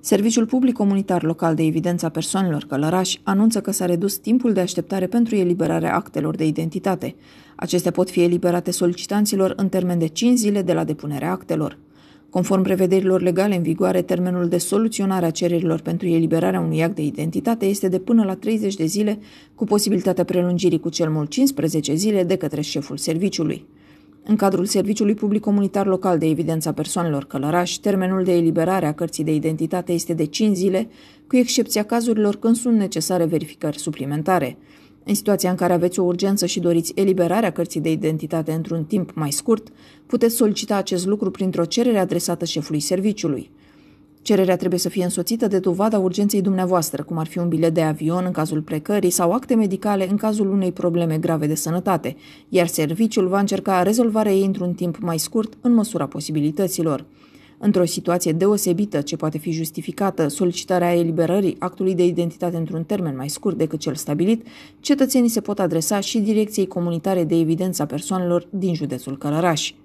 Serviciul Public Comunitar Local de Evidență a Persoanelor Călărași anunță că s-a redus timpul de așteptare pentru eliberarea actelor de identitate. Acestea pot fi eliberate solicitanților în termen de 5 zile de la depunerea actelor. Conform prevederilor legale în vigoare, termenul de soluționare a cererilor pentru eliberarea unui act de identitate este de până la 30 de zile, cu posibilitatea prelungirii cu cel mult 15 zile de către șeful serviciului. În cadrul Serviciului Public Comunitar Local de Evidența Persoanelor Călărași, termenul de eliberare a cărții de identitate este de 5 zile, cu excepția cazurilor când sunt necesare verificări suplimentare. În situația în care aveți o urgență și doriți eliberarea cărții de identitate într-un timp mai scurt, puteți solicita acest lucru printr-o cerere adresată șefului serviciului. Cererea trebuie să fie însoțită de dovada urgenței dumneavoastră, cum ar fi un bilet de avion în cazul plecării sau acte medicale în cazul unei probleme grave de sănătate, iar serviciul va încerca rezolvarea ei într-un timp mai scurt, în măsura posibilităților. Într-o situație deosebită ce poate fi justificată solicitarea eliberării actului de identitate într-un termen mai scurt decât cel stabilit, cetățenii se pot adresa și Direcției Comunitare de Evidență a Persoanelor din județul Călărași.